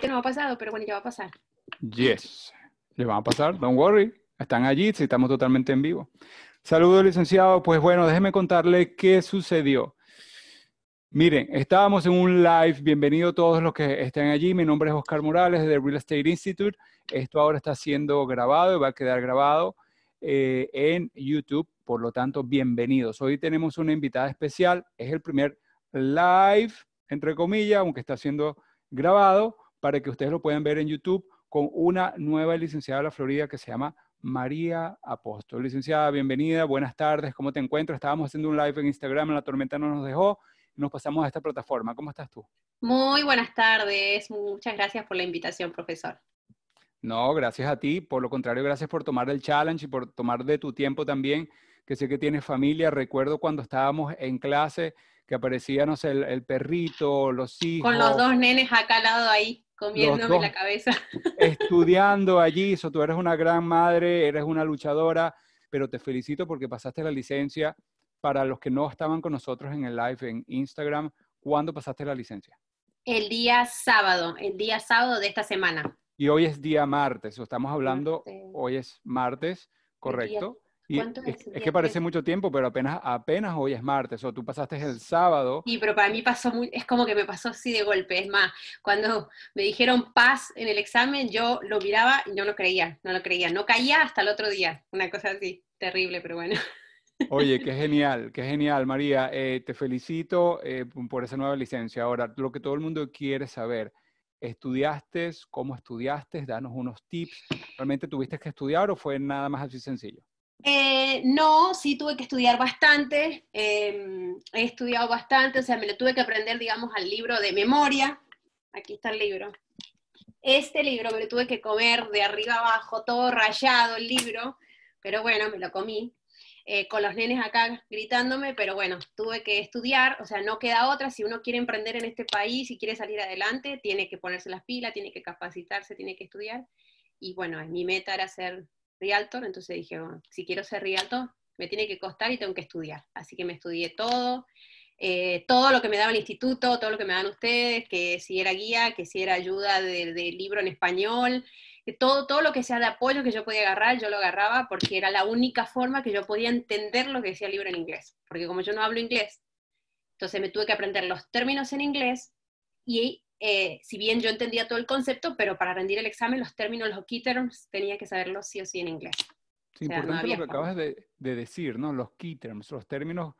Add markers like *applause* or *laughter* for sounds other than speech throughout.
que no ha pasado, pero bueno, ya va a pasar. Yes, le va a pasar, don't worry. Están allí, si estamos totalmente en vivo. Saludos, licenciado. Pues bueno, déjeme contarle qué sucedió. Miren, estábamos en un live. Bienvenido a todos los que estén allí. Mi nombre es Oscar Morales de Real Estate Institute. Esto ahora está siendo grabado y va a quedar grabado eh, en YouTube. Por lo tanto, bienvenidos. Hoy tenemos una invitada especial. Es el primer live, entre comillas, aunque está siendo grabado para que ustedes lo puedan ver en YouTube con una nueva licenciada de la Florida que se llama María Apóstol. Licenciada, bienvenida, buenas tardes, ¿cómo te encuentras? Estábamos haciendo un live en Instagram, la tormenta no nos dejó, nos pasamos a esta plataforma. ¿Cómo estás tú? Muy buenas tardes, muchas gracias por la invitación, profesor. No, gracias a ti, por lo contrario, gracias por tomar el challenge y por tomar de tu tiempo también, que sé que tienes familia. Recuerdo cuando estábamos en clase que aparecían, el, el perrito, los hijos. Con los dos nenes acá al lado ahí la cabeza. *laughs* estudiando allí, eso tú eres una gran madre, eres una luchadora, pero te felicito porque pasaste la licencia. Para los que no estaban con nosotros en el live en Instagram, ¿cuándo pasaste la licencia? El día sábado, el día sábado de esta semana. Y hoy es día martes, o estamos hablando, hoy es martes, correcto es, que parece mucho tiempo, pero apenas, apenas hoy es martes, o tú pasaste el sábado. Sí, pero para mí pasó muy, es como que me pasó así de golpe. Es más, cuando me dijeron paz en el examen, yo lo miraba y yo lo creía, no lo creía. No caía hasta el otro día. Una cosa así, terrible, pero bueno. Oye, qué *laughs* genial, qué genial, María. Eh, te felicito eh, por esa nueva licencia. Ahora, lo que todo el mundo quiere saber, ¿estudiaste? ¿Cómo estudiaste? Danos unos tips. ¿Realmente tuviste que estudiar o fue nada más así sencillo? Eh, no, sí tuve que estudiar bastante, em, he estudiado bastante, o sea, me lo tuve que aprender, digamos, al libro de memoria. Aquí está el libro. Este libro me lo tuve que comer de arriba abajo, todo rayado el libro, pero bueno, me lo comí. Eh, con los nenes acá gritándome, pero bueno, tuve que estudiar, o sea, no queda otra, si uno quiere emprender en este país, y quiere salir adelante, tiene que ponerse las pilas, tiene que capacitarse, tiene que estudiar. Y bueno, mi meta era ser realtor, entonces dije, bueno, si quiero ser realtor, me tiene que costar y tengo que estudiar. Así que me estudié todo, eh, todo lo que me daba el instituto, todo lo que me dan ustedes, que si era guía, que si era ayuda de, libro en español, que todo, todo lo que sea de apoyo que yo podía agarrar, yo lo agarraba porque era la única forma que yo podía entender lo que decía el libro en inglés, porque como yo no hablo inglés, entonces me tuve que aprender los términos en inglés y eh, si bien yo entendía todo el concepto, pero para rendir el examen, los términos, los key terms, tenía que saberlos sí o sí en inglés. Sí, importante lo que acabas de, de, decir, ¿no? Los key terms, los términos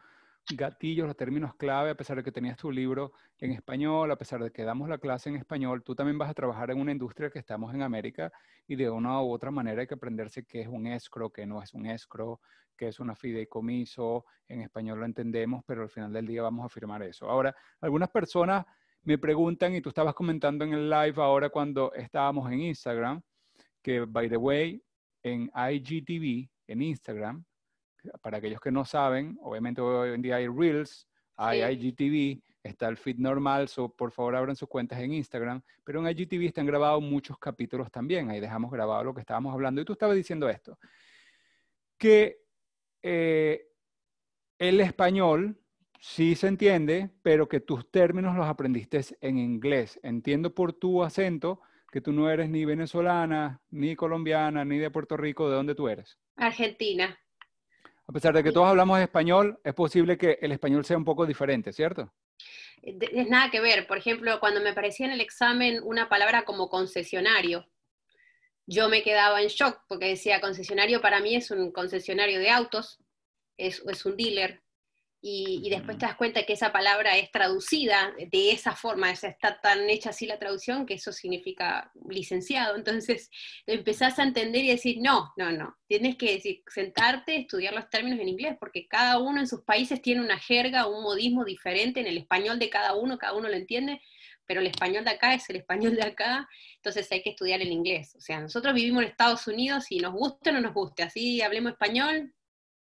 gatillos, los términos clave, a pesar de que tenías tu libro en español, a pesar de que damos la clase en español, tú también vas a trabajar en una industria que estamos en América y de una u otra manera hay que aprenderse qué es un escro, qué no es un escro, qué es una fideicomiso, en español lo entendemos, pero al final del día vamos a firmar eso. Ahora, algunas personas me preguntan, y tú estabas comentando en el live ahora cuando estábamos en Instagram, que, by the way, en IGTV, en Instagram, para aquellos que no saben, obviamente hoy en día hay Reels, hay IGTV, está el feed normal, so por favor abran sus cuentas en Instagram, pero en IGTV están grabados muchos capítulos también, ahí dejamos grabado lo que estábamos hablando. Y tú estabas diciendo esto, que eh, el español sí se entiende, pero que tus términos los aprendiste en inglés. Entiendo por tu acento que tú no eres ni venezolana, ni colombiana, ni de Puerto Rico. ¿De dónde tú eres? Argentina. A pesar de que todos hablamos español, es posible que el español sea un poco diferente, ¿cierto? Eh, es nada que ver. Por ejemplo, cuando me aparecía en el examen una palabra como concesionario, yo me quedaba en shock porque decía, concesionario para mí es un concesionario de autos, es, es un dealer, y, después mm. te das cuenta que esa palabra es traducida de esa forma, esa está tan hecha así la traducción que eso significa licenciado. Entonces empezás a entender y decir, no, no, no, tienes que sentarte, estudiar los términos en inglés, porque cada uno en sus países tiene una jerga, un modismo diferente en el español de cada uno, cada uno lo entiende, pero el español de acá es el español de acá, entonces hay que estudiar el inglés. O sea, nosotros vivimos en Estados Unidos y nos guste o no nos guste, así hablemos español,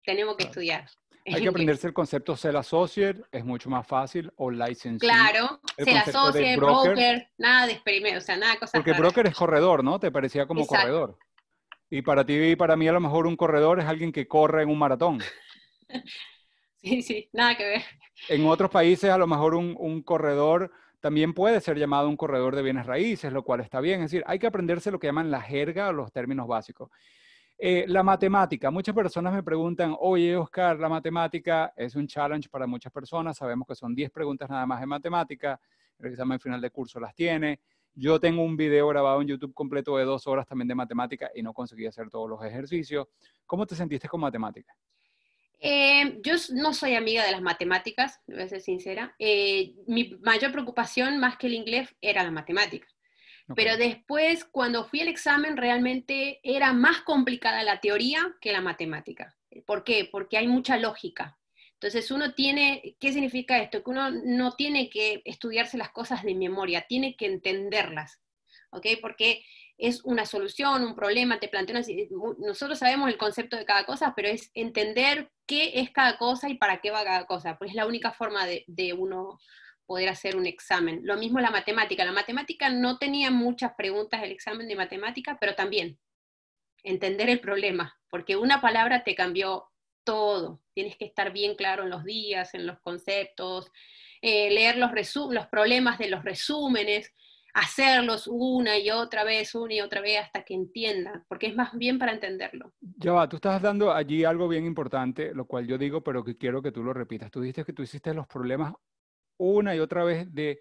tenemos que estudiar. Hay *laughs* que aprenderse el concepto Sell Associate, es mucho más fácil, o Licensee. Claro, Sell Associate, broker, nada de experimento, o sea, nada de cosas Porque broker es corredor, ¿no? Te parecía como corredor. Y para ti y para mí a lo mejor un corredor es alguien que corre en un maratón. *laughs* sí, sí, nada que ver. En otros países a lo mejor un, un corredor también puede ser llamado un corredor de bienes raíces, lo cual está bien. Es decir, hay que aprenderse lo que llaman la jerga o los términos básicos. Eh, la matemática. Muchas personas me preguntan, oye Oscar, la matemática es un challenge para muchas personas. Sabemos que son 10 preguntas nada más de matemática. El examen final de curso las tiene. Yo tengo un video grabado en YouTube completo de dos horas también de matemática y no conseguí hacer todos los ejercicios. ¿Cómo te sentiste con matemática? Eh, yo no soy amiga de las matemáticas, voy a ser sincera. Eh, mi mayor preocupación más que el inglés era la matemática. Pero después, cuando fui al examen, realmente era más complicada la teoría que la matemática. ¿Por qué? Porque hay mucha lógica. Entonces uno tiene, ¿qué significa esto? Que uno no tiene que estudiarse las cosas de memoria, tiene que entenderlas, ¿ok? Porque es una solución, un problema, te plantean, Nosotros sabemos el concepto de cada cosa, pero es entender qué es cada cosa y para qué va cada cosa, pues es la única forma de uno poder hacer un examen. Lo mismo la matemática. La matemática no tenía muchas preguntas el examen de matemática, pero también entender el problema, porque una palabra te cambió todo. Tienes que estar bien claro en los días, en los conceptos, eh, leer los, los problemas de los resúmenes, hacerlos una y otra vez, una y otra vez hasta que entienda, porque es más bien para entenderlo. Ya va, tú estás dando allí algo bien importante, lo cual yo digo, pero que quiero que tú lo repitas. Tú dijiste que tú hiciste los problemas una y otra vez de,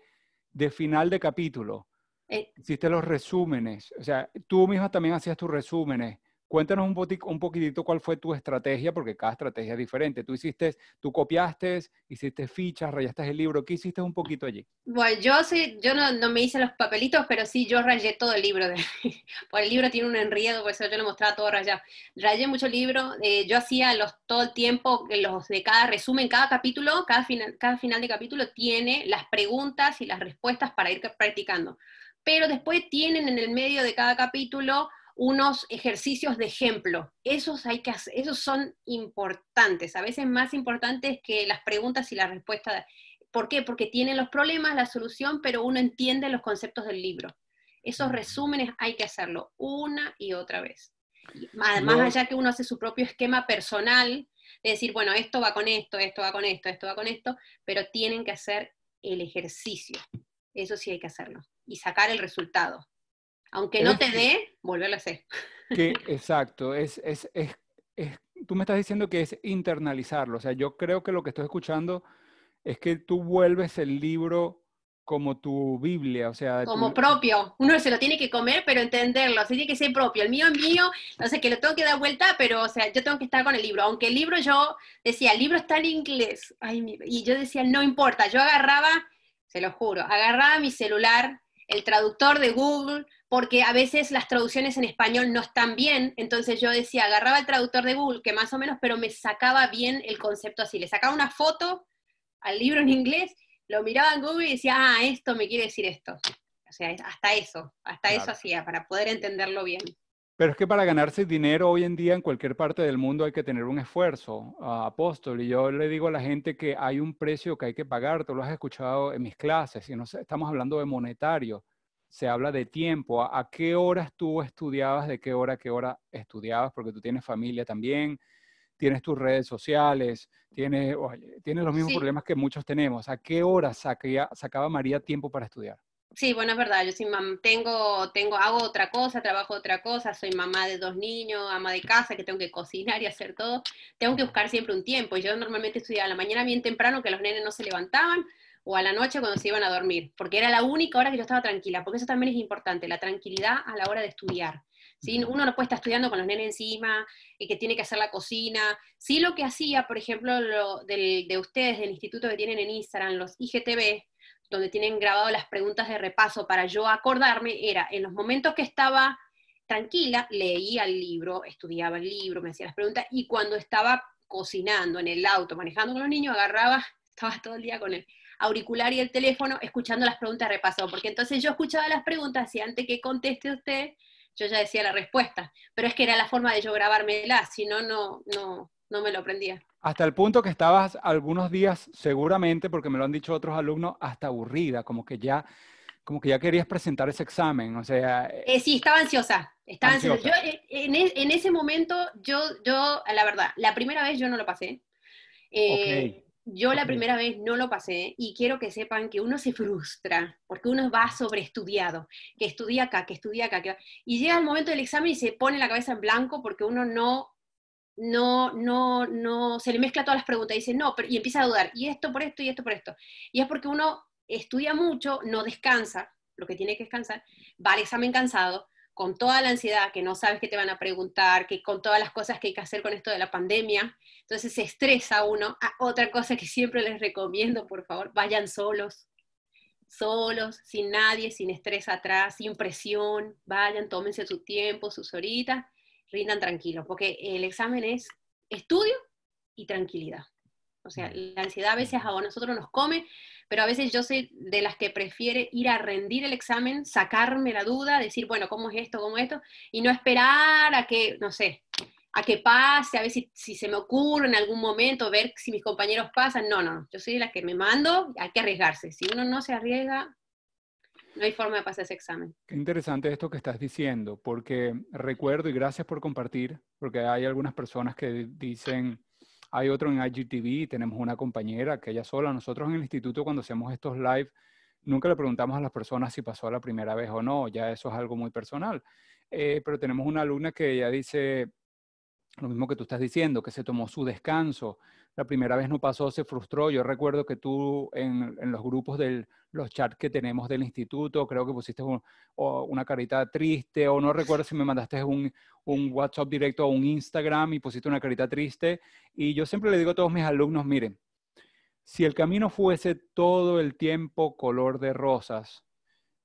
de final de capítulo. Eh. Hiciste los resúmenes, o sea, tú misma también hacías tus resúmenes. Cuéntanos un, un poquitito cuál fue tu estrategia, porque cada estrategia es diferente. Tú hiciste, tú copiaste, hiciste fichas, rayaste el libro. ¿Qué hiciste un poquito allí? Bueno, yo sí, yo no, me hice los papelitos, pero sí, yo rayé todo el libro. De, *laughs* pues el libro tiene un enriedo, por eso yo lo mostraba todo rayado. Rayé mucho libro, eh, yo hacía los, todo el tiempo, eh, los de cada resumen, cada capítulo, cada final, cada final de capítulo tiene las preguntas y las respuestas para ir practicando. Pero después tienen en el medio de cada capítulo unos ejercicios de ejemplo. Esos, hay que esos son importantes, a veces más importantes que las preguntas y las respuestas. ¿Por qué? Porque tienen los problemas, la solución, pero uno entiende los conceptos del libro. Esos resúmenes hay que hacerlo una y otra vez. Más allá que uno hace su propio esquema personal, de decir, bueno, esto va con esto, esto va con esto, esto va con esto, pero tienen que hacer el ejercicio. Eso sí hay que hacerlo. Y sacar el resultado. Aunque no te dé, volverlo a hacer. *laughs* exacto, es, es, tú me estás diciendo que es internalizarlo. O sea, yo creo que lo que estoy escuchando es que tú vuelves el libro como tu Biblia, o sea... Como propio. Uno se lo tiene que comer, pero entenderlo. así tiene que ser propio. El mío es mío, no sé, que lo tengo que dar vuelta, pero, o sea, yo tengo que estar con el libro. Aunque el libro yo decía, el libro está en inglés. y yo decía, no importa. Yo agarraba, se lo juro, agarraba mi celular, el traductor de Google, porque a veces las traducciones en español no están bien, entonces yo decía, agarraba el traductor de Google, que más o menos, pero me sacaba bien el concepto así, le sacaba una foto al libro en inglés, lo miraba en Google y decía, ah, esto me quiere decir esto. O sea, hasta eso, hasta eso hacía, para poder entenderlo bien. Pero es que para ganarse dinero hoy en día en cualquier parte del mundo hay que tener un esfuerzo, ah, apóstol. Y yo le digo a la gente que hay un precio que hay que pagar, tú lo has escuchado en mis clases, y no estamos hablando de monetario se habla de tiempo, a, qué horas tú estudiabas, de qué hora a qué hora estudiabas, porque tú tienes familia también, tienes tus redes sociales, tienes, tienes los mismos problemas que muchos tenemos. ¿A qué hora sacaba María tiempo para estudiar? Sí, bueno, es verdad, yo sí, tengo, tengo, hago otra cosa, trabajo otra cosa, soy mamá de dos niños, ama de casa, que tengo que cocinar y hacer todo, tengo que buscar siempre un tiempo. Yo normalmente estudiaba a la mañana bien temprano, que los nenes no se levantaban, o a la noche cuando se iban a dormir, porque era la única hora que yo estaba tranquila, porque eso también es importante, la tranquilidad a la hora de estudiar. ¿sí? Uno no puede estar estudiando con los nenes encima, y eh, que tiene que hacer la cocina. si lo que hacía, por ejemplo, lo de ustedes, del instituto que tienen en Instagram, los IGTV, donde tienen grabado las preguntas de repaso para yo acordarme, era en los momentos que estaba tranquila, leía el libro, estudiaba el libro, me hacía las preguntas, y cuando estaba cocinando en el auto, manejando con los niños, agarraba, *laughs* estaba todo el día con él auricular y el teléfono escuchando las preguntas de repaso, porque entonces yo escuchaba las preguntas y antes que conteste usted, yo ya decía la respuesta, pero es que era la forma de yo grabármela, si no, no, no, no me lo aprendía. Hasta el punto que estabas algunos días, seguramente, porque me lo han dicho otros alumnos, hasta aburrida, como que ya, como que ya querías presentar ese examen, o sea... Eh, eh, sí, estaba ansiosa, estaba ansiosa. Eh, en, ese momento, yo, yo, la verdad, la primera vez yo no lo pasé. Eh, yo la primera vez no lo pasé y quiero que sepan que uno se frustra porque uno va sobreestudiado, que estudia acá, que estudia acá, que... y llega el momento del examen y se pone la cabeza en blanco porque uno no, no, no, no, se le mezcla todas las preguntas y dice no, pero... y empieza a dudar, y esto por esto, y esto por esto. Y es porque uno estudia mucho, no descansa, lo que tiene que descansar, va al examen cansado, con toda la ansiedad, que no sabes qué te van a preguntar, que con todas las cosas que hay que hacer con esto de la pandemia, entonces se estresa uno. Ah, otra cosa que siempre les recomiendo, por favor, vayan solos, solos, sin nadie, sin estrés atrás, sin presión, vayan, tómense su tiempo, sus horitas, rindan tranquilos, porque el examen es estudio y tranquilidad. O sea, la ansiedad a veces a nosotros nos come, pero a veces yo soy de las que prefiere ir a rendir el examen, sacarme la duda, decir, bueno, ¿cómo es esto? ¿Cómo es esto? Y no esperar a que, no sé, a que pase, a ver si, se me ocurre en algún momento, ver si mis compañeros pasan. No, no, yo soy de las que me mando, hay que arriesgarse. Si uno no se arriesga, no hay forma de pasar ese examen. Qué interesante esto que estás diciendo, porque recuerdo y gracias por compartir, porque hay algunas personas que dicen hay otro en IGTV, tenemos una compañera que ella sola. Nosotros en el instituto cuando hacemos estos live, nunca le preguntamos a las personas si pasó la primera vez o no, ya eso es algo muy personal. Eh, pero tenemos una alumna que ella dice lo mismo que tú estás diciendo, que se tomó su descanso, la primera vez no pasó, se frustró. Yo recuerdo que tú en, los grupos de los chats que tenemos del instituto, creo que pusiste una carita triste, o no recuerdo si me mandaste un, WhatsApp directo o un Instagram y pusiste una carita triste. Y yo siempre le digo a todos mis alumnos, miren, si el camino fuese todo el tiempo color de rosas,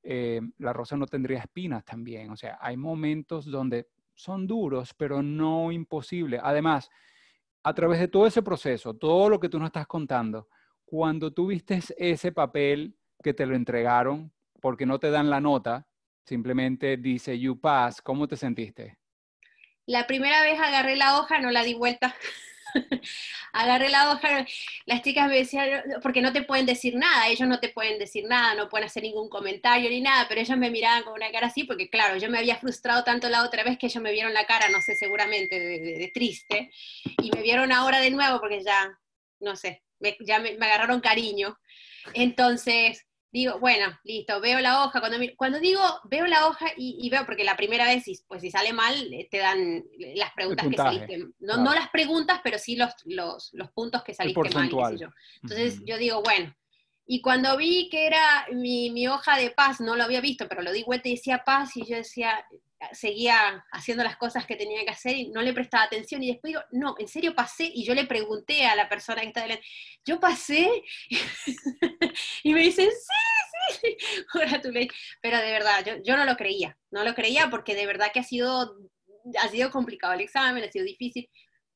eh, la rosa no tendría espinas también. O sea, hay momentos donde son duros, pero no imposible. Además, a través de todo ese proceso, todo lo que tú nos estás contando, cuando tú viste ese papel que te lo entregaron, porque no te dan la nota, simplemente dice you pass, ¿cómo te sentiste? La primera vez agarré la hoja, no la di vuelta. *laughs* agarré la hoja, las chicas me decían, porque no te pueden decir nada, ellos no te pueden decir nada, no pueden hacer ningún comentario ni nada, pero ellos me miraban con una cara así, porque claro, yo me había frustrado tanto la otra vez que ellos me vieron la cara, no sé, seguramente de, triste, y me vieron ahora de nuevo porque ya, no sé, ya me agarraron cariño. Entonces, digo, bueno, listo, veo la hoja. Cuando, cuando digo veo la hoja y, veo, porque la primera vez, pues si sale mal, eh, te dan eh, las preguntas que saliste. No, no, las preguntas, pero sí los, los, puntos que saliste mal. Qué sé Entonces yo digo, bueno. Y cuando vi que era mi, mi, hoja de paz, no lo había visto, pero lo di vuelta y decía paz, y yo decía, seguía haciendo las cosas que tenía que hacer y no le prestaba atención. Y después digo, no, en serio pasé. Y yo le pregunté a la persona que está delante, yo pasé. *laughs* y me dicen, sí, sí, *laughs* ley Pero de verdad, yo, yo no lo creía. No lo creía porque de verdad que ha sido, ha sido complicado el examen, ha sido difícil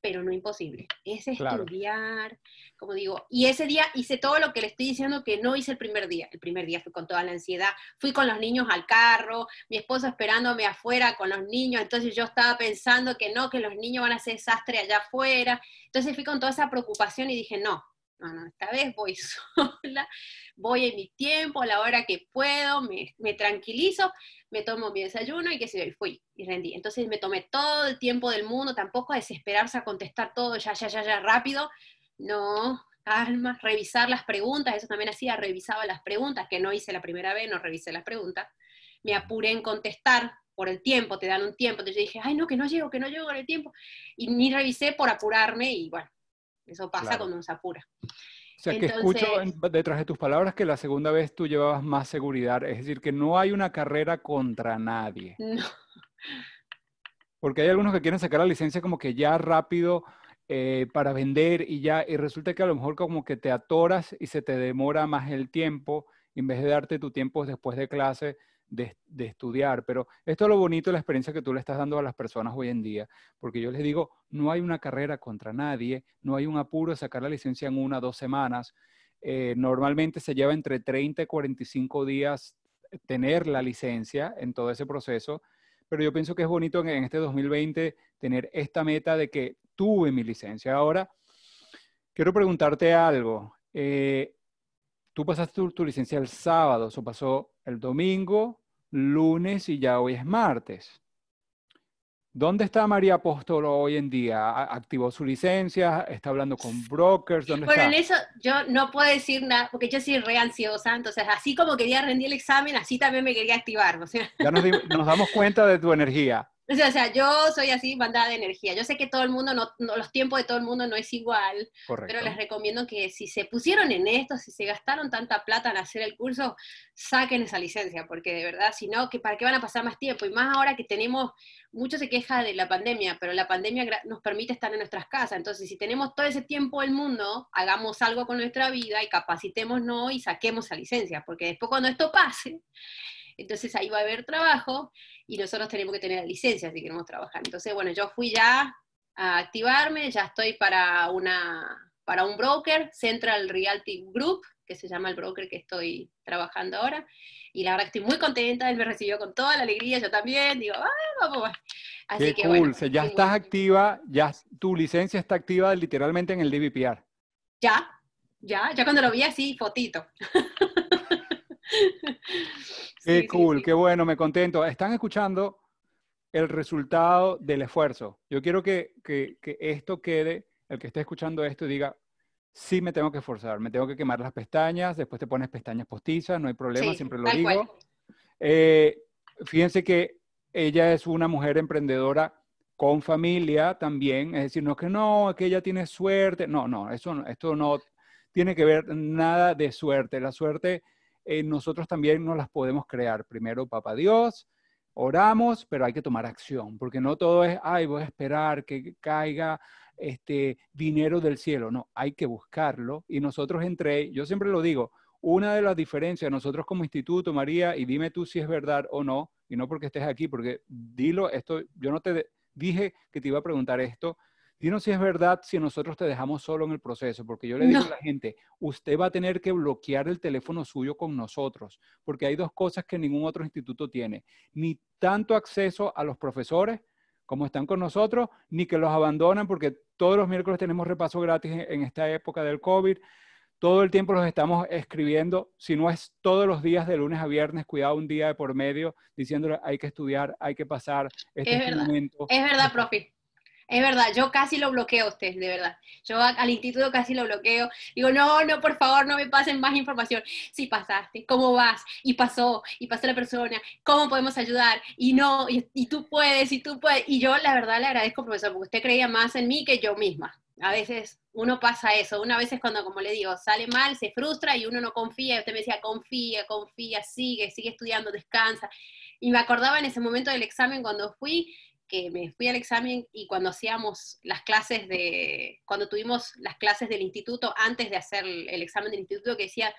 pero no imposible. Es estudiar, como digo, y ese día hice todo lo que le estoy diciendo que no hice el primer día. El primer día fui con toda la ansiedad, fui con los niños al carro, mi esposo esperándome afuera con los niños, entonces yo estaba pensando que no, que los niños van a ser desastre allá afuera. Entonces fui con toda esa preocupación y dije, no, no, esta vez voy *laughs* sola, voy en mi tiempo, a la hora que puedo, me tranquilizo, me tomo mi desayuno y que sé yo, y fui, y rendí. Entonces me tomé todo el tiempo del mundo, tampoco a desesperarse a contestar todo ya, ya, ya, ya, rápido. No, calma, revisar las preguntas, eso también hacía, revisaba las preguntas, que no hice la primera vez, no revisé las preguntas. Me apuré en contestar por el tiempo, te dan un tiempo, entonces yo dije, ay no, que no llego, que no llego con el tiempo. Y ni revisé por apurarme y bueno, eso pasa cuando uno se apura. O sea, que escucho detrás de tus palabras que la segunda vez tú llevabas más seguridad, es decir, que no hay una carrera contra nadie. *laughs* Porque hay algunos que quieren sacar la licencia como que ya rápido eh, para vender y ya, y resulta que a lo mejor como que te atoras y se te demora más el tiempo en vez de darte tu tiempo después de clase de, estudiar, pero esto es lo bonito de la experiencia que tú le estás dando a las personas hoy en día, porque yo les digo, no hay una carrera contra nadie, no hay un apuro de sacar la licencia en una dos semanas. Eh, normalmente se lleva entre 30 y 45 días tener la licencia en todo ese proceso, pero yo pienso que es bonito en, este 2020 tener esta meta de que tuve mi licencia. Ahora, quiero preguntarte algo. Eh, tú pasaste tu, tu licencia el sábado, eso pasó el domingo, lunes y ya hoy es martes. ¿Dónde está María Apóstolo hoy en día? ¿Activó su licencia? ¿Está hablando con brokers? bueno, en eso yo no puedo decir nada, porque yo soy re ansiosa, entonces así como quería rendir el examen, así también me quería activar. Ya *laughs* nos damos cuenta de tu energía. *laughs* O sea, yo soy así, bandada de energía. Yo sé que todo el mundo, no, los tiempos de todo el mundo no es igual, pero les recomiendo que si se pusieron en esto, si se gastaron tanta plata en hacer el curso, saquen esa licencia, porque de verdad, si no, ¿para qué van a pasar más tiempo? Y más ahora que tenemos, mucho se queja de la pandemia, pero la pandemia nos permite estar en nuestras casas. Entonces, si tenemos todo ese tiempo del mundo, hagamos algo con nuestra vida y capacitémonos y saquemos esa licencia, porque después cuando esto pase entonces ahí va a haber trabajo y nosotros tenemos que tener la licencia si queremos trabajar. Entonces, bueno, yo fui ya a activarme, ya estoy para, una, para un broker, Central Realty Group, que se llama el broker que estoy trabajando ahora. Y la verdad que estoy muy contenta, él me recibió con toda la alegría, yo también, digo, ¡ah, vamos! vamos. Qué cool. ya estás activa, ya tu licencia está activa literalmente en el DVPR. Ya, ya, ya cuando lo vi así, fotito. *laughs* Qué cool, qué bueno, me contento. Están escuchando el resultado del esfuerzo. Yo quiero que, esto quede, el que esté escuchando esto diga, sí me tengo que esforzar, me tengo que quemar las pestañas, después te pones pestañas postizas, no hay problema, siempre lo digo. Eh, fíjense que ella es una mujer emprendedora con familia también, es decir, no es que no, que ella tiene suerte, no, no, eso, esto no tiene que ver nada de suerte, la suerte eh, nosotros también no las podemos crear. Primero, papá Dios, oramos, pero hay que tomar acción, porque no todo es, ay, voy a esperar que caiga este dinero del cielo. No, hay que buscarlo. Y nosotros entre, yo siempre lo digo, una de las diferencias, nosotros como instituto, María, y dime tú si es verdad o no, y no porque estés aquí, porque dilo, esto, yo no te dije que te iba a preguntar esto, Dinos si es verdad si nosotros te dejamos solo en el proceso, porque yo le digo a la gente, usted va a tener que bloquear el teléfono suyo con nosotros, porque hay dos cosas que ningún otro instituto tiene, ni tanto acceso a los profesores como están con nosotros, ni que los abandonan, porque todos los miércoles tenemos repaso gratis en esta época del COVID todo el tiempo los estamos escribiendo, si no es todos los días de lunes a viernes, cuidado un día de por medio, diciéndole hay que estudiar, hay que pasar este momento. es verdad, Es verdad, este profe. Es verdad, yo casi lo bloqueo a usted, de verdad. Yo al instituto casi lo bloqueo. Digo, no, no, por favor, no me pasen más información. Si sí, pasaste, ¿cómo vas? Y pasó, y pasó la persona, ¿cómo podemos ayudar? Y no, y, tú puedes, y tú puedes. Y yo la verdad le agradezco, profesor, porque usted creía más en mí que yo misma. A veces uno pasa eso, una vez es cuando, como le digo, sale mal, se frustra y uno no confía. Y usted me decía, confía, confía, sigue, sigue estudiando, descansa. Y me acordaba en ese momento del examen cuando fui que me fui al examen y cuando hacíamos las clases de, cuando tuvimos las clases del instituto, antes de hacer el, examen del instituto, que decía,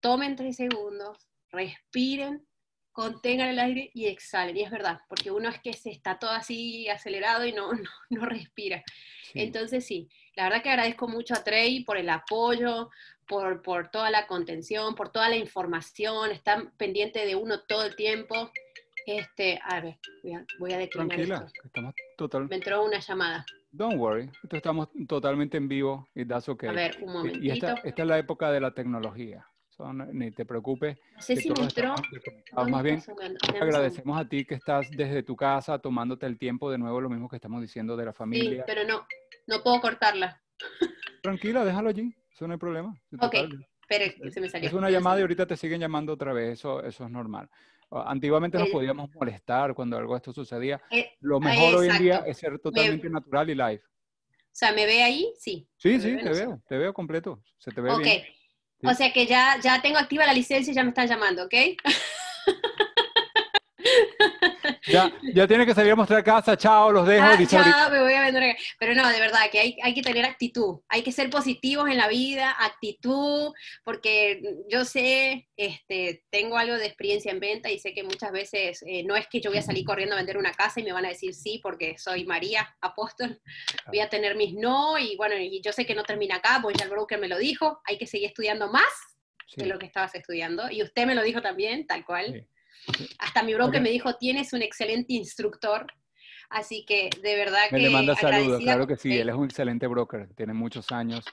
tomen tres segundos, respiren, contengan el aire y exhalen. Y es verdad, porque uno es que se está todo así acelerado y no, *laughs* no, respira. Entonces sí, la verdad que agradezco mucho a Trey por el apoyo, por, por toda la contención, por toda la información, están pendientes de uno todo el tiempo. Este, a ver, voy a, declinar Tranquila, estamos totalmente Me entró una llamada. Don't worry, estamos totalmente en vivo y das que A ver, un momentito. Y esta, es la época de la tecnología. ni te preocupes. No sé si me entró. Más bien, agradecemos a ti que estás desde tu casa tomándote el tiempo, de nuevo lo mismo que estamos diciendo de la familia. Sí, pero no, no puedo cortarla. Tranquila, déjalo allí, eso no hay problema. Ok, pero se me salió. Es una llamada y ahorita te siguen llamando otra vez, eso, eso es normal. Ah, antiguamente nos eh, podíamos molestar cuando algo de esto sucedía. Eh, lo ah, mejor hoy en día es ser totalmente natural y live. O sea, ¿me ve ahí? Sí. Sí, sí, te veo, te veo completo. Se te ve O sea que ya, ya tengo activa la licencia y ya me están llamando, ¿ok? *laughs* ya, ya tiene que salir a mostrar casa, chao, los dejo. Ah, chao, me voy a vender. Pero no, de verdad, que hay, que tener actitud, hay que ser positivos en la vida, actitud, porque yo sé, este, tengo algo de experiencia en venta y sé que muchas veces eh, no es que yo voy a salir corriendo a vender una casa y me van a decir sí porque soy María Apóstol, voy a tener mis no y bueno, y yo sé que no termina acá, pues ya el broker me lo dijo, hay que seguir estudiando más de lo que estabas estudiando y usted me lo dijo también, tal cual. Sí. Hasta mi broker me dijo, tienes un excelente instructor. Así que de verdad me que... Le manda saludos, claro que sí, él es un excelente broker, tiene muchos años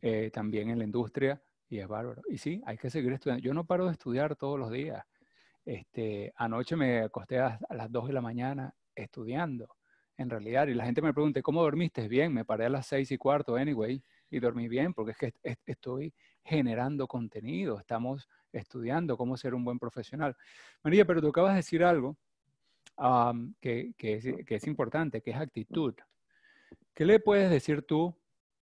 eh, también en la industria y es bárbaro. Y sí, hay que seguir estudiando. Yo no paro de estudiar todos los días. Este, anoche me acosté a, las 2 de la mañana estudiando, en realidad. Y la gente me pregunta, ¿cómo dormiste? Bien, me paré a las 6 y cuarto, anyway, y dormí bien, porque es que estoy generando contenido, estamos estudiando cómo ser un buen profesional. María, pero tú acabas de decir algo que, es, que es importante, que es actitud. ¿Qué le puedes decir tú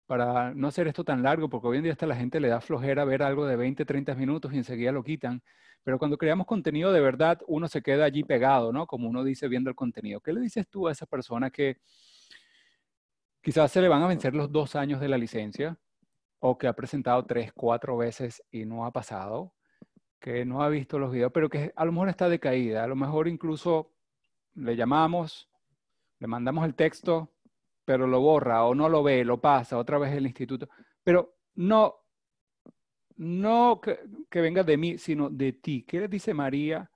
para no hacer esto tan largo, porque hoy en día hasta la gente le da flojera ver algo de 20, 30 minutos y enseguida lo quitan. Pero cuando creamos contenido de verdad, uno se queda allí pegado, ¿no? Como uno dice viendo el contenido. ¿Qué le dices tú a esa persona que quizás se le van a vencer los dos años de la licencia o que ha presentado tres, cuatro veces y no ha pasado, que no ha visto los videos, pero que a lo mejor está decaída, a lo mejor incluso le llamamos, le mandamos el texto, pero lo borra o no lo ve, lo pasa otra vez el instituto, pero no, no que, que venga de mí, sino de ti. ¿Qué le dice María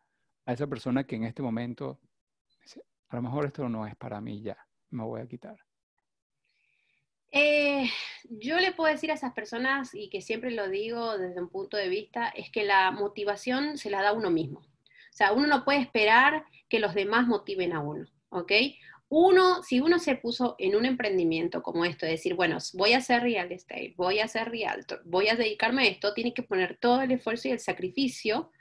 a esa persona que en este momento dice, a lo mejor esto no es para mí ya, me voy a quitar? Eh, yo le puedo decir a esas personas, y que siempre lo digo desde un punto de vista, es que la motivación se la da uno mismo. O sea, uno no puede esperar que los demás motiven a uno, ¿ok? Uno, si uno se puso en un emprendimiento como esto, de decir, bueno, voy a hacer real estate, voy a hacer real, voy a dedicarme a esto, tiene que poner todo el esfuerzo y el sacrificio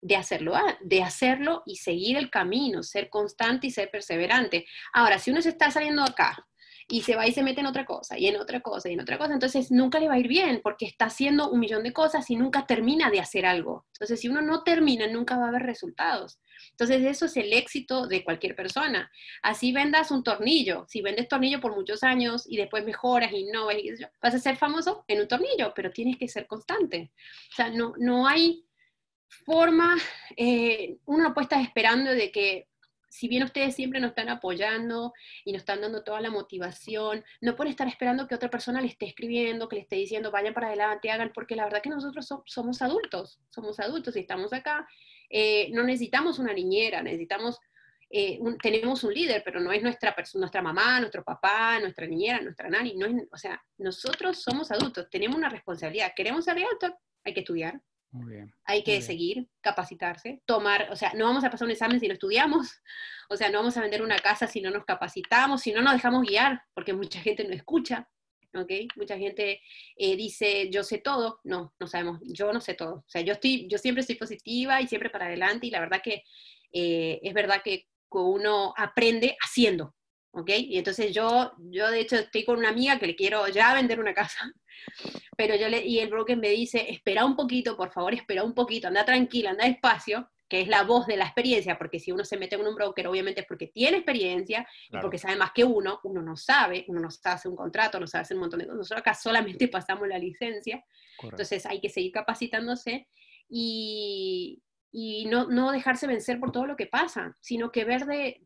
de hacerlo, ah, de hacerlo y seguir el camino, ser constante y ser perseverante. Ahora, si uno se está saliendo acá, y se va y se mete en otra cosa y en otra cosa y en otra cosa, entonces nunca le va a ir bien porque está haciendo un millón de cosas y nunca termina de hacer algo. Entonces si uno no termina, nunca va a haber resultados. Entonces eso es el éxito de cualquier persona. Así vendas un tornillo, si vendes tornillo por muchos años y después mejoras, y no, vas a ser famoso en un tornillo, pero tienes que ser constante. O sea, no, no hay forma, eh, uno no puede estar esperando de que si bien ustedes siempre nos están apoyando y nos están dando toda la motivación, no pueden estar esperando que otra persona le esté escribiendo, que le esté diciendo, vayan para adelante, hagan, porque la verdad que nosotros somos adultos, somos adultos y estamos acá. Eh, no necesitamos una niñera, necesitamos, eh, tenemos un líder, pero no es nuestra, nuestra mamá, nuestro papá, nuestra niñera, nuestra nani, no es, o sea, nosotros somos adultos, tenemos una responsabilidad, queremos ser adultos, hay que estudiar, hay que seguir, capacitarse, tomar, o sea, no vamos a pasar un examen si no estudiamos, *laughs* o sea, no vamos a vender una casa si no nos capacitamos, si no nos dejamos guiar, porque mucha gente no escucha, ¿ok? Mucha gente eh, dice, yo sé todo, no, no sabemos, yo no sé todo, o sea, yo, estoy, yo siempre estoy positiva y siempre para adelante y la verdad que eh, es verdad que uno aprende haciendo, ¿ok? Y entonces yo, yo de hecho estoy con una amiga que le quiero ya vender una casa, *laughs* pero yo le, y el broker me dice, espera un poquito, por favor, espera un poquito, anda tranquila, anda despacio, que es la voz de la experiencia, porque si uno se mete con un broker, obviamente es porque tiene experiencia y porque sabe más que uno, uno no sabe, uno no sabe hacer un contrato, no sabe hacer un montón de cosas, nosotros acá solamente *laughs* pasamos la licencia, entonces hay que seguir capacitándose y, y no, no, dejarse vencer por todo lo que pasa, sino que ver de,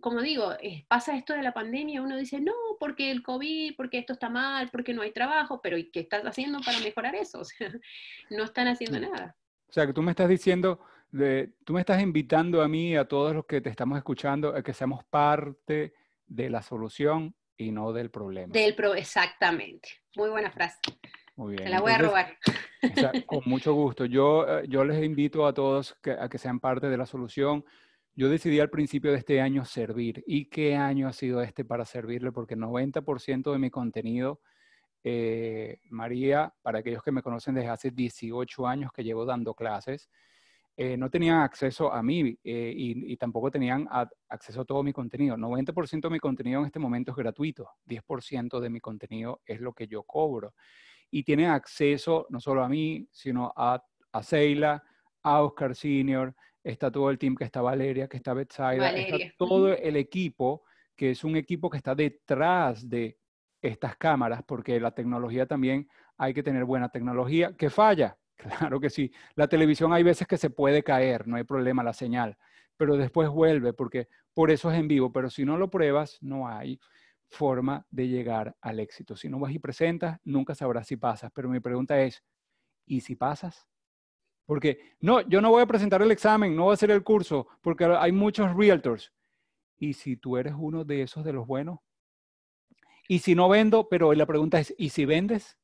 como digo, pasa esto de la pandemia, uno dice, no, porque el COVID, porque esto está mal, porque no hay trabajo, pero ¿y qué estás haciendo para *laughs* mejorar eso? O sea, *laughs* no están haciendo nada. O sea, que tú me estás diciendo, de, tú me estás invitando a mí, a todos los que te estamos escuchando, a que seamos parte de la solución y no del problema. Del pro, exactamente. Muy buena frase. Muy bien. Te la voy a robar. con mucho gusto. Yo, eh, yo les invito a todos a que sean parte de la solución. Yo decidí al principio de este año servir. ¿Y qué año ha sido este para servirle? Porque 90% de mi contenido, eh, María, para aquellos que me conocen desde hace 18 años que llevo dando clases, eh, no tenían acceso a mí eh, y, tampoco tenían acceso a todo mi contenido. 90% de mi contenido en este momento es gratuito, 10% de mi contenido es lo que yo cobro. Y tienen acceso no solo a mí, sino a, a a Oscar Senior, está todo el team, que está Valeria, que está Betsaida, está todo el equipo, que es un equipo que está detrás de estas cámaras, porque la tecnología también hay que tener buena tecnología, que falla, *laughs* claro que sí. La televisión hay veces que se puede caer, no hay problema la señal, pero después vuelve, porque por eso es en vivo, pero si no lo pruebas, no hay forma de llegar al éxito. Si no vas y presentas, nunca sabrás si pasas, pero mi pregunta es, ¿y si pasas? Porque, no, yo no voy a presentar el examen, no voy a hacer el curso, porque hay muchos realtors. Y si tú eres uno de esos de los buenos, y si no vendo, pero la pregunta es, ¿y si vendes?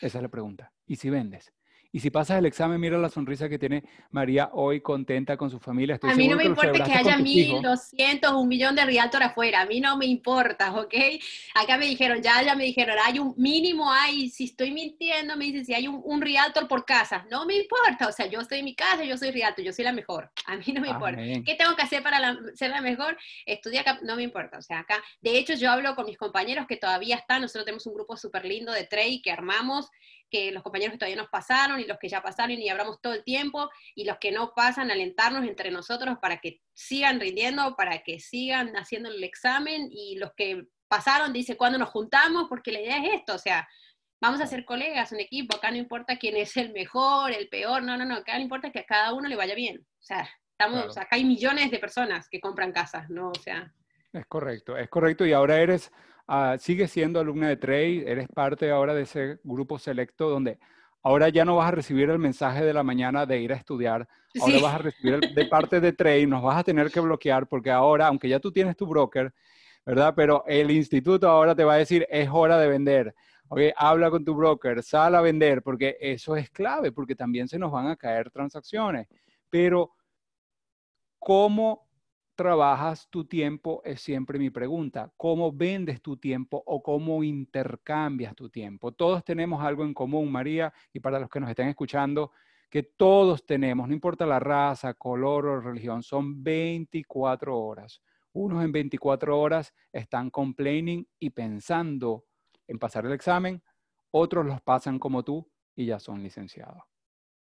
Esa es la pregunta. ¿Y si vendes? Y si pasas el examen, mira la sonrisa que tiene María hoy contenta con su familia. a mí no me importa que haya 1.200, un millón de realtor afuera. A mí no me importa, ¿ok? Acá me dijeron, ya, ya me dijeron, hay un mínimo, hay, si estoy mintiendo, me dicen si hay un, realtor por casa. No me importa, o sea, yo estoy en mi casa, yo soy realtor, yo soy la mejor. A mí no me importa. ¿Qué tengo que hacer para ser la mejor? Estudiar acá, no me importa. O sea, acá, de hecho, yo hablo con mis compañeros que todavía están, nosotros tenemos un grupo súper lindo de Trey que armamos que los compañeros que todavía nos pasaron y los que ya pasaron y hablamos todo el tiempo y los que no pasan, alentarnos entre nosotros para que sigan rindiendo, para que sigan haciendo el examen y los que pasaron, dice, cuando nos juntamos? Porque la idea es esto, o sea, vamos a ser colegas, un equipo, acá no importa quién es el mejor, el peor, no, no, no, acá no importa que a cada uno le vaya bien. O sea, estamos, acá hay millones de personas que compran casas, ¿no? O sea. Es correcto, es correcto. Y ahora eres Ah, sigue siendo alumna de Trade, eres parte ahora de ese grupo selecto donde ahora ya no vas a recibir el mensaje de la mañana de ir a estudiar, ahora vas a recibir de *laughs* parte de Trade, nos vas a tener que bloquear porque ahora, aunque ya tú tienes tu broker, ¿verdad? Pero el instituto ahora te va a decir, es hora de vender. oye habla con tu broker, sal a vender, porque eso es clave, porque también se nos van a caer transacciones. Pero, ¿cómo trabajas tu tiempo? Es siempre mi pregunta. ¿Cómo vendes tu tiempo o cómo intercambias tu tiempo? Todos tenemos algo en común, María, y para los que nos están escuchando, que todos tenemos, no importa la raza, color o religión, son 24 horas. Unos en 24 horas están complaining y pensando en pasar el examen, otros los pasan como tú y ya son licenciados.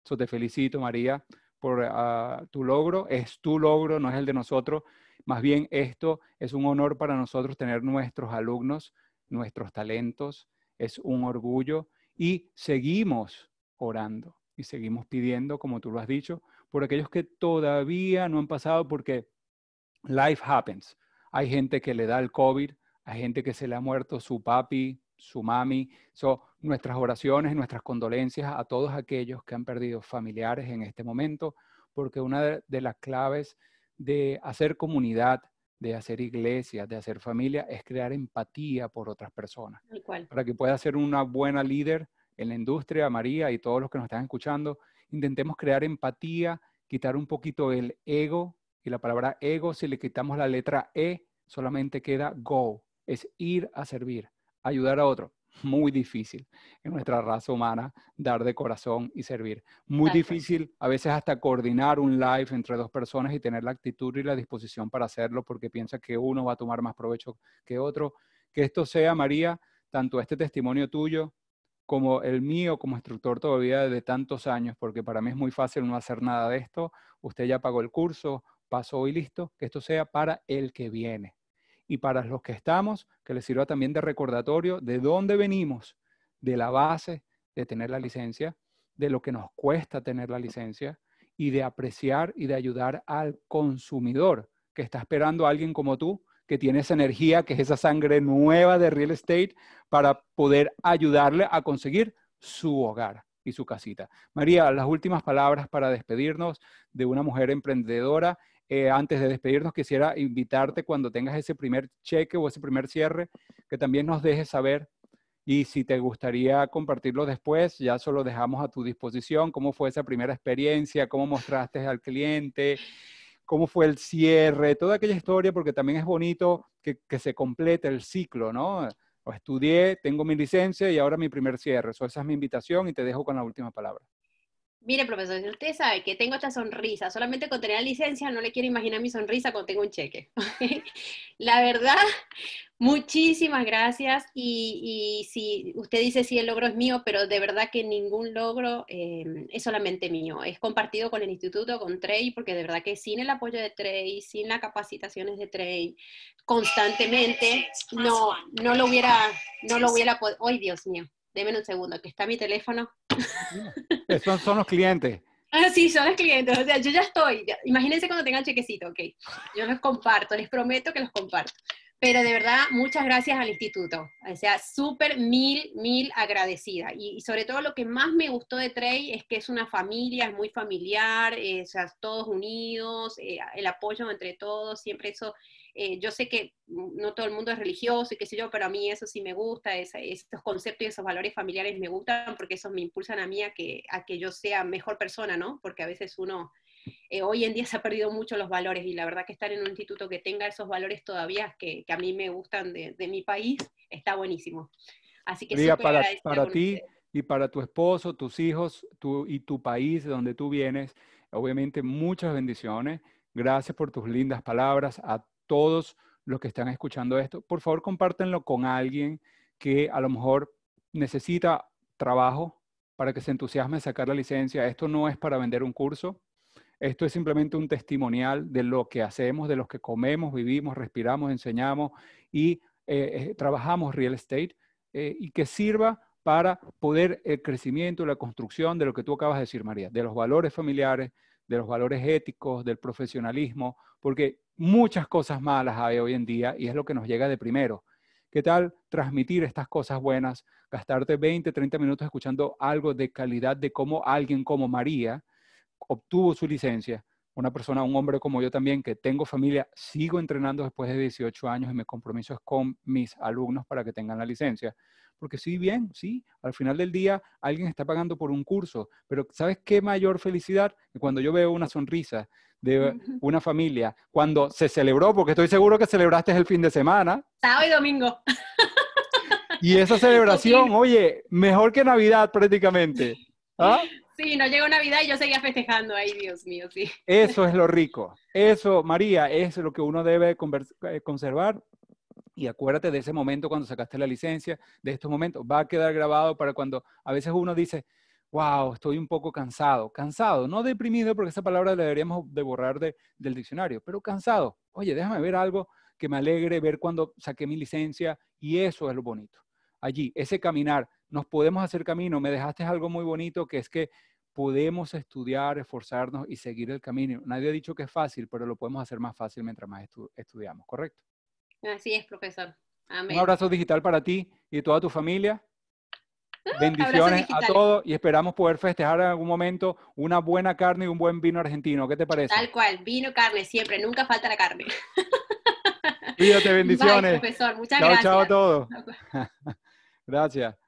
Eso te felicito, María por ah, tu logro, es tu logro, no es el de nosotros. Más bien esto es un honor para nosotros tener nuestros alumnos, nuestros talentos, es un orgullo y seguimos orando y seguimos pidiendo, como tú lo has dicho, por aquellos que todavía no han pasado porque life happens. Hay gente que le da el COVID, hay gente que se le ha muerto su papi, su mami. nuestras oraciones, nuestras condolencias a todos aquellos que han perdido familiares en este momento, porque una de, las claves de hacer comunidad, de hacer iglesia, de hacer familia, es crear empatía por otras personas. Para que pueda ser una buena líder en la industria, María y todos los que nos están escuchando, intentemos crear empatía, quitar un poquito el ego, y la palabra ego, si le quitamos la letra E, solamente queda go, es ir a servir ayudar a otro. Muy difícil en nuestra raza humana dar de corazón y servir. Muy difícil a veces hasta coordinar un live entre dos personas y tener la actitud y la disposición para hacerlo porque piensa que uno va a tomar más provecho que otro. Que esto sea, María, tanto este testimonio tuyo como el mío como instructor todavía desde tantos años, porque para mí es muy fácil no hacer nada de esto. Usted ya pagó el curso, pasó y listo. Que esto sea para el que viene, y para los que estamos, que les sirva también de recordatorio de dónde venimos, de la base de tener la licencia, de lo que nos cuesta tener la licencia y de apreciar y de ayudar al consumidor que está esperando a alguien como tú, que tiene esa energía, que es esa sangre nueva de real estate para poder ayudarle a conseguir su hogar y su casita. María, las últimas palabras para despedirnos de una mujer emprendedora eh, antes de despedirnos, quisiera invitarte cuando tengas ese primer cheque o ese primer cierre, que también nos dejes saber. Y si te gustaría compartirlo después, ya solo dejamos a tu disposición cómo fue esa primera experiencia, cómo mostraste al cliente, cómo fue el cierre, toda aquella historia, porque también es bonito que, que se complete el ciclo, ¿no? estudié, tengo mi licencia y ahora mi primer cierre. eso esa es mi invitación y te dejo con la última palabra. Mire, profesor, usted sabe que tengo esta sonrisa, solamente con tener la licencia no le quiero imaginar mi sonrisa cuando tengo un cheque. *laughs* la verdad, muchísimas gracias. Y, si usted dice si el logro es mío, pero de verdad que ningún logro em, es solamente mío. Es compartido con el instituto, con Trey, porque de verdad que sin el apoyo de Trey, sin las capacitaciones de Trey, constantemente, no, no lo hubiera, no lo hubiera podido. ¡Ay, Dios mío! Deme un segundo, que está mi teléfono. Eh, son los clientes. Ah, sí, son los clientes. O sea, yo ya estoy. Imagínense cuando tengan chequecito, ok. Yo los comparto, les prometo que los comparto. Pero de verdad, muchas gracias al instituto. O sea, súper mil, mil agradecida. Y, sobre todo lo que más me gustó de Trey es que es una familia, es muy familiar, eh, o sea, todos unidos, eh, el apoyo entre todos, siempre eso eh, yo sé que no todo el mundo es religioso y qué sé yo, pero a mí eso sí me gusta, esos conceptos y esos valores familiares me gustan porque esos me impulsan a mí a que, a que yo sea mejor persona, ¿no? Porque a veces uno, eh, hoy en día se ha perdido mucho los valores y la verdad que estar en un instituto que tenga esos valores todavía que, a mí me gustan de, mi país, está buenísimo. Así que... Diga, para, para ti y para tu esposo, tus hijos tú y tu país de donde tú vienes, obviamente muchas bendiciones. Gracias por tus lindas palabras a todos los que están escuchando esto, por favor compártenlo con alguien que a lo mejor necesita trabajo para que se entusiasme a sacar la licencia. Esto no es para vender un curso, esto es simplemente un testimonial de lo que hacemos, de los que comemos, vivimos, respiramos, enseñamos y eh, eh, trabajamos real estate eh, y que sirva para poder el crecimiento, la construcción de lo que tú acabas de decir, María, de los valores familiares, de los valores éticos, del profesionalismo, porque muchas cosas malas hay hoy en día y es lo que nos llega de primero. ¿Qué tal transmitir estas cosas buenas, gastarte 20, 30 minutos escuchando algo de calidad de cómo alguien como María obtuvo su licencia? Una persona, un hombre como yo también, que tengo familia, sigo entrenando después de 18 años y me compromiso con mis alumnos para que tengan la licencia porque sí, bien, sí, al final del día alguien está pagando por un curso, pero ¿sabes qué mayor felicidad? Cuando yo veo una sonrisa de una familia, cuando se celebró, porque estoy seguro que celebraste el fin de semana. Sábado y domingo. Y esa *laughs* celebración, oye, mejor que Navidad prácticamente. ¿ah? Sí, no llegó Navidad y yo seguía festejando, ahí, Dios mío, sí. Eso es lo rico. Eso, María, es lo que uno debe eh, conservar y acuérdate de ese momento cuando sacaste la licencia, de estos momentos. Va a quedar grabado para cuando a veces uno dice, wow, estoy un poco cansado. Cansado, no deprimido porque esa palabra la deberíamos de borrar del diccionario, pero cansado. Oye, déjame ver algo que me alegre, ver cuando saqué mi licencia y eso es lo bonito. Allí, ese caminar, nos podemos hacer camino. Me dejaste algo muy bonito que es que podemos estudiar, esforzarnos y seguir el camino. Nadie ha dicho que es fácil, pero lo podemos hacer más fácil mientras más estudiamos, ¿correcto? Así es, profesor. Amén. Un abrazo digital para ti y toda tu familia. Ah, bendiciones a todos y esperamos poder festejar en algún momento una buena carne y un buen vino argentino. ¿Qué te parece? Tal cual, vino, carne, siempre, nunca falta la carne. Cuídate, *laughs* bendiciones. Bye, profesor, muchas chao, gracias. Chao a todos. *laughs* gracias.